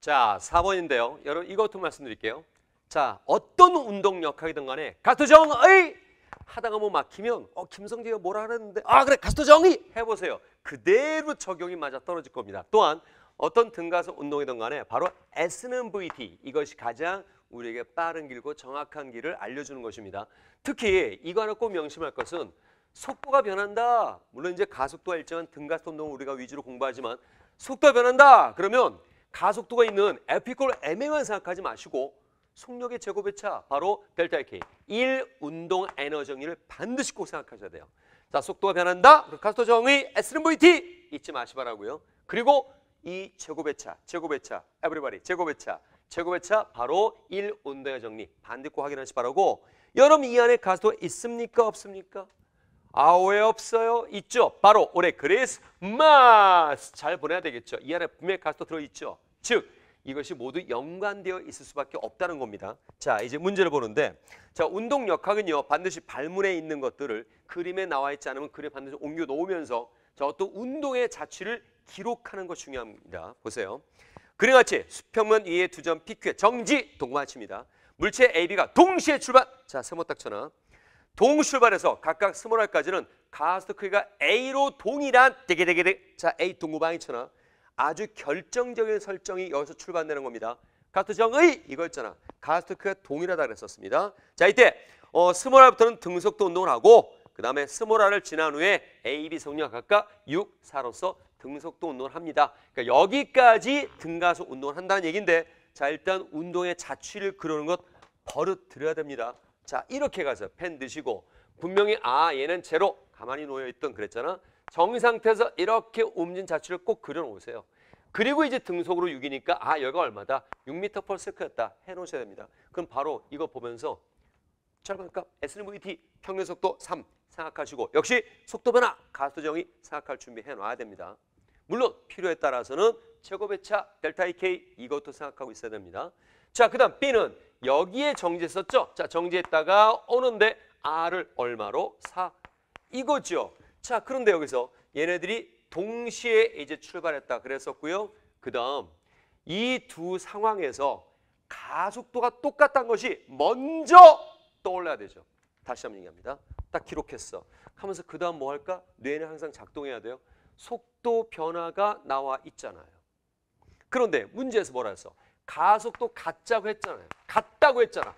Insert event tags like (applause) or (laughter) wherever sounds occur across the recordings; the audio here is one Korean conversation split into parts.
자, 4번인데요. 여러분 이것도 말씀드릴게요. 자, 어떤 운동역학이든 간에 가스정의 하다가 뭐 막히면 어 김성재가 뭐라 그랬는데 아 그래 가스정의 해보세요. 그대로 적용이 맞아 떨어질 겁니다. 또한 어떤 등가서 운동이든 간에 바로 S는 VT 이것이 가장 우리에게 빠른 길고 정확한 길을 알려주는 것입니다. 특히 이거 하나 꼭 명심할 것은 속도가 변한다. 물론 이제 가속도와 일정한 등가속 운동을 우리가 위주로 공부하지만 속도가 변한다. 그러면 가속도가 있는 에피콜 MA만 생각하지 마시고 속력의 제곱의차 바로 델타 K 1 운동 에너 정의를 반드시 꼭 생각하셔야 돼요. 자 속도가 변한다. 가속도 정의 S는 VT 잊지 마시 바라고요. 그리고 이 제곱의차, 제곱의차, 에브리바디 제곱의차, 제곱의차 바로 1 운동의 정리 반드시 꼭 확인하시 바라고 여러분 이 안에 가속도 있습니까 없습니까? 아왜 없어요? 있죠. 바로 올해 그리스 마스 잘 보내야 되겠죠. 이 안에 분명히 가속도 들어있죠. 즉 이것이 모두 연관되어 있을 수밖에 없다는 겁니다. 자, 이제 문제를 보는데 자, 운동 역학은요. 반드시 발문에 있는 것들을 그림에 나와 있지 않으면 그림 에 반드시 옮겨 놓으면서 자, 어떤 운동의 자취를 기록하는 것 중요합니다. 보세요. 그림같이 수평면 위에 두 점 p q 에 정지 동마칩니다. 물체 AB가 동시에 출발. 자, 세모딱쳐나. 동시 출발해서 각각 스몰알까지는 가스트 크기가 A로 동일한 되게되게대 자, A 동구방이쳐나. 아주 결정적인 설정이 여기서 출발되는 겁니다. 가스트정의 이거 있잖아. 가스트크가 동일하다 그랬었습니다. 자 이때 어, 스몰라부터는 등속도 운동을 하고 그 다음에 스몰라를 지난 후에 A, B 성류가 각각 6, 4로서 등속도 운동을 합니다. 그러니까 여기까지 등가속 운동을 한다는 얘기인데 자 일단 운동의 자취를 그러는 것 버릇 들여야 됩니다. 자 이렇게 가서 펜 드시고 분명히 아 얘는 제로 가만히 놓여있던 그랬잖아. 정상태에서 의 이렇게 움진 자취를 꼭 그려놓으세요. 그리고 이제 등속으로 6이니까 아 여기가 얼마다? 6m per s q u 였다 해놓으셔야 됩니다. 그럼 바로 이거 보면서 절반값 S는 VT 평균속도 3 생각하시고 역시 속도 변화 가속도 정의 생각할 준비해놔야 됩니다. 물론 필요에 따라서는 최고 배차 델타 EK 이것도 생각하고 있어야 됩니다. 자, 그 다음 B는 여기에 정지했었죠? 자, 정지했다가 오는데 R을 얼마로? 4. 이거죠. 자, 그런데 여기서 얘네들이 동시에 이제 출발했다 그랬었고요. 그다음 이 두 상황에서 가속도가 똑같다는 것이 먼저 떠올라야 되죠. 다시 한번 얘기합니다. 딱 기록했어. 하면서 그다음 뭐 할까? 뇌는 항상 작동해야 돼요. 속도 변화가 나와 있잖아요. 그런데 문제에서 뭐라 했어? 가속도 같자고 했잖아요. 같다고 했잖아.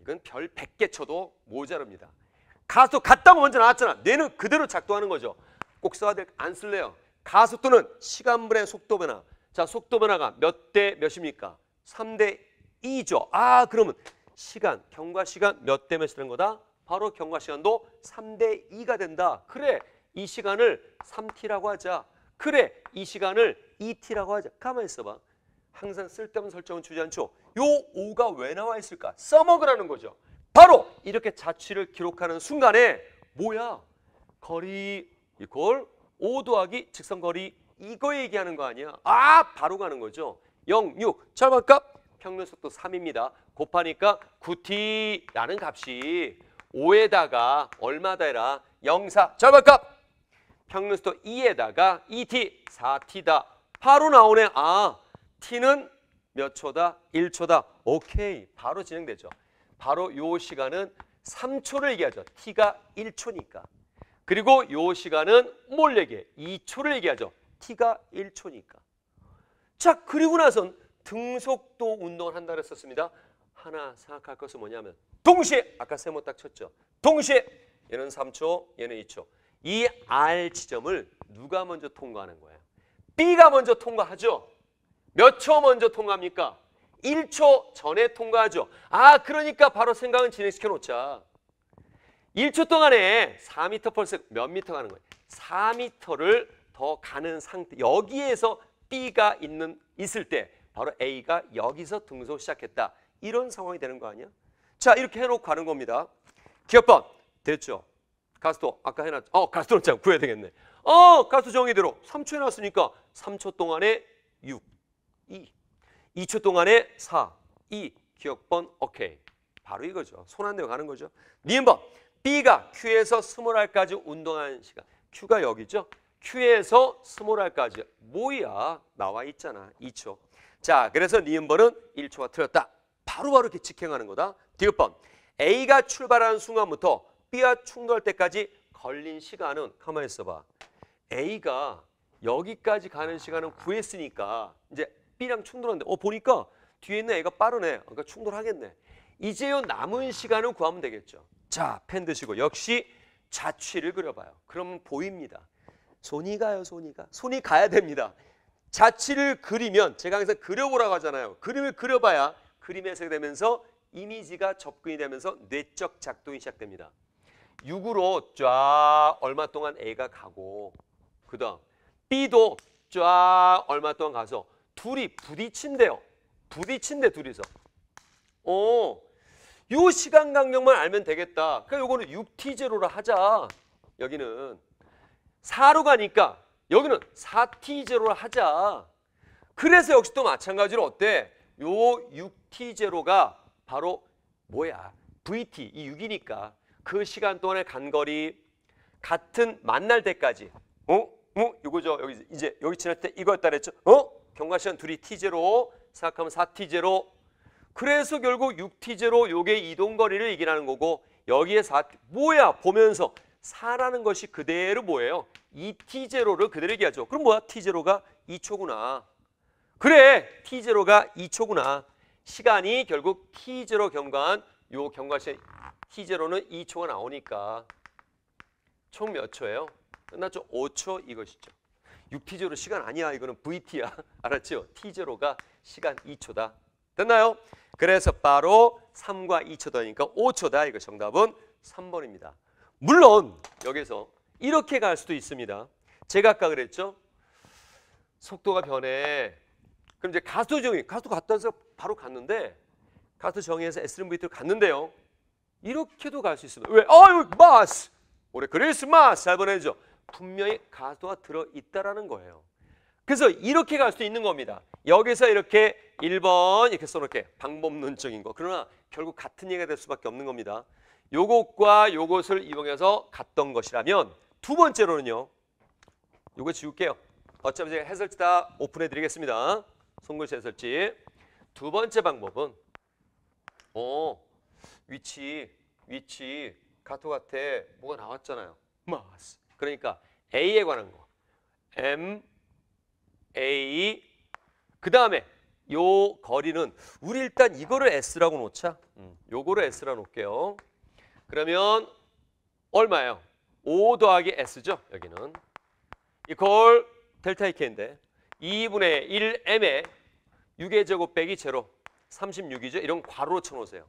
이건 별 100개 쳐도 모자릅니다. 가수 갔다고 먼저 나왔잖아. 뇌는 그대로 작동하는 거죠. 꼭 써야 될 안 쓸래요. 가수 또는 시간분의 속도 변화. 자, 속도 변화가 몇 대 몇입니까? 3 대 2죠. 아, 그러면 시간, 경과 시간 몇 대 몇이 되는 거다? 바로 경과 시간도 3 대 2가 된다. 그래, 이 시간을 3t라고 하자. 그래, 이 시간을 2t라고 하자. 가만히 있어봐. 항상 쓸데없는 설정은 주지 않죠. 요 5가 왜 나와 있을까? 써먹으라는 거죠. 바로 이렇게 자취를 기록하는 순간에 뭐야? 거리 이걸5 더하기 직선거리 이거 얘기하는 거 아니야? 아 바로 가는 거죠. 0, 6, 절반값 평균속도 3입니다. 곱하니까 9t라는 값이 5에다가 얼마 다 되라? 0, 4, 절반값 평균속도 2에다가 2t, 4t다. 바로 나오네. 아, t는 몇 초다? 1초다. 오케이. 바로 진행되죠. 바로 요 시간은 3초를 얘기하죠. t가 1초니까. 그리고 요 시간은 몰래게 2초를 얘기하죠. t가 1초니까. 자, 그리고 나선 등속도 운동을 한다 그랬었습니다. 하나 생각할 것은 뭐냐면 동시에 아까 세모 딱 쳤죠. 동시에 얘는 3초, 얘는 2초. 이 R 지점을 누가 먼저 통과하는 거예요? B가 먼저 통과하죠. 몇 초 먼저 통과합니까? 1초 전에 통과하죠. 아 그러니까 바로 생각은 진행시켜 놓자. 1초 동안에 4m per s 몇 미터 가는 거예요? 4m를 더 가는 상태. 여기에서 B가 있는 있을 때 바로 A가 여기서 등소 시작했다. 이런 상황이 되는 거 아니야? 자 이렇게 해놓고 가는 겁니다. 기업번 됐죠? 가스도 아까 해놨죠? 어 가스도 참 구해야 되겠네. 어 가스 정의대로 3초 해놨으니까 3초 동안에 6, 2, 2초 동안에 4, 2, 기억번 오케이. 바로 이거죠. 손안 대고 가는 거죠. 니은번 B가 Q에서 스몰할까지 운동한 시간. Q가 여기죠. Q에서 스몰할까지 뭐야? 나와 있잖아. 2초. 자, 그래서 니은번은 1초가 틀렸다. 바로바로 이렇 직행하는 거다. 디귿번 A가 출발하는 순간부터 B와 충돌할 때까지 걸린 시간은 가만히 있어봐. A가 여기까지 가는 시간은 구했으니까 이제 B랑 충돌하는데 어 보니까 뒤에 있는 애가 빠르네. 그러니까 충돌하겠네. 이제요 남은 시간을 구하면 되겠죠. 자, 펜 드시고 역시 자취를 그려봐요. 그럼 보입니다. 손이 가요, 손이 가. 손이 가야 됩니다. 자취를 그리면 제가 항상 그려보라고 하잖아요. 그림을 그려봐야 그림에 해석되면서 이미지가 접근이 되면서 뇌적 작동이 시작됩니다. 6으로 쫙 얼마 동안 A가 가고 그다음 B도 쫙 얼마 동안 가서 둘이 부딪힌대요. 부딪힌대 둘이서. 어, 요 시간 강격만 알면 되겠다. 그러니까 요거는 6t제로로 하자. 여기는 4로 가니까 여기는 4t제로로 하자. 그래서 역시 또 마찬가지로 어때? 요 6t제로가 바로 뭐야? vt 이 6이니까 그 시간 동안의 간거리 같은 만날 때까지 어? 어? 뭐? 이거죠. 여기 이제 여기 지날 때 이거였다 그랬죠. 어? 경과시간 둘이 t제로 생각하면 4t제로 그래서 결국 6t제로 요게 이동거리를 이기라는 거고 여기에 4 뭐야 보면서 4라는 것이 그대로 뭐예요? 2t제로를 그대로 얘기하죠. 그럼 뭐야? t제로가 2초구나. 그래 t제로가 2초구나. 시간이 결국 t제로 경과한 요 경과시간 t제로는 2초가 나오니까 총 몇 초예요? 끝났죠? 5초 이것이죠. 6T0 시간 아니야. 이거는 VT야. (laughs) 알았죠? T0가 시간 2초다. 됐나요? 그래서 바로 3과 2초다니까 5초다. 이거 정답은 3번입니다. 물론 여기서 이렇게 갈 수도 있습니다. 제가 아까 그랬죠? 속도가 변해. 그럼 이제 가수 정의, 가수 갔다 와서 바로 갔는데 가수 정의에서 SMVT로 갔는데요. 이렇게도 갈 수 있습니다. 왜? 어이 마스! 올해 크리스마스 잘 보내죠. 분명히 가수가 들어있다라는 거예요. 그래서 이렇게 갈 수 있는 겁니다. 여기서 이렇게 1번 이렇게 써놓을게 방법론적인 거. 그러나 결국 같은 얘기가 될 수밖에 없는 겁니다. 요것과 요것을 이용해서 갔던 것이라면 두 번째로는요. 요거 지울게요. 어차피 제가 해설지 다 오픈해 드리겠습니다. 송글씨 해설지. 두 번째 방법은 어 위치 위치 가토 같아 뭐가 나왔잖아요. 마스 그러니까 A에 관한 거. M, A. 그 다음에 요 거리는 우리 일단 이거를 S라고 놓자. 음, 요거를 S라 놓을게요. 그러면 얼마예요? 5 더하기 S죠. 여기는. 이걸 델타 이 k 인데 2분의 1M에 6의 제곱 빼기 제로 36이죠. 이런 괄호로 쳐놓으세요.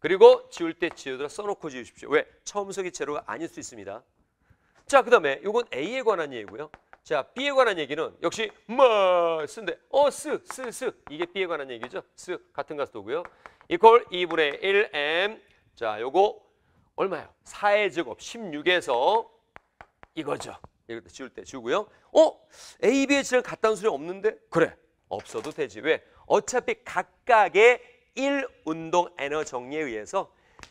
그리고 지울 때 지우더라 써놓고 지우십시오. 왜? 처음속이 제로가 아닐 수 있습니다. 자, 그 다음에 이건 A에 관한 얘기고요. 자, B에 관한 얘기는 역시 마스인데 어, 스, 스, 스 이게 B에 관한 얘기죠. 스 같은 가수도고요. 이퀄 2분의 1M 자, 요거 얼마요? 4의 제곱 16에서 이거죠. 이것도 지울 때 지우고요. 어? A, B의 지량 같다는 소리 없는데? 그래. 없어도 되지. 왜? 어차피 각각의 1 운동 에너 정리에 의해서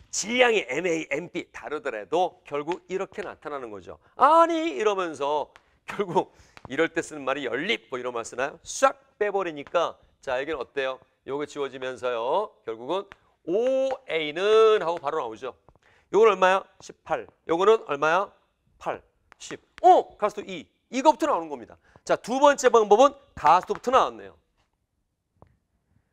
질량이 MA, MP 다르더라도 결국 이렇게 나타나는 거죠. 아니 이러면서 결국 이럴 때 쓰는 말이 연립 뭐 이런 말 쓰나요? 싹 빼버리니까 자 여기는 어때요? 요거 지워지면서요. 결국은 OA는 하고 바로 나오죠. 요건 얼마야? 18. 요거는 얼마야? 8, 10. 오! 가수도 2. 이거부터 나오는 겁니다. 자, 두 번째 방법은 가수도부터 나왔네요.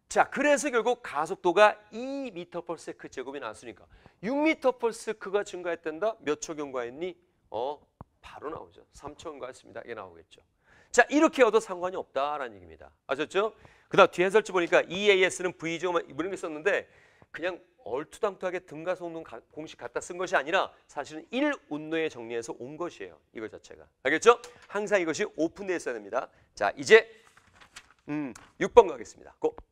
자, 그래서 결국 가속도가 2m/s 그 제곱이 나왔으니까 6m/s가 증가했단다. 몇 초 경과했니? 어, 바로 나오죠. 3초 경과했습니다. 이게 나오겠죠. 자, 이렇게 해도 상관이 없다라는 얘기입니다. 아셨죠? 그다음 뒤에 해설지 보니까 EAS는 V 제곱 이런 게 썼는데 그냥 얼투당투하게 등가속동 공식 갖다 쓴 것이 아니라 사실은 1 운로에 정리해서 온 것이에요. 이거 자체가. 알겠죠? 항상 이것이 오픈되어 있어야 됩니다. 자, 이제 음, 6번 가겠습니다. 고!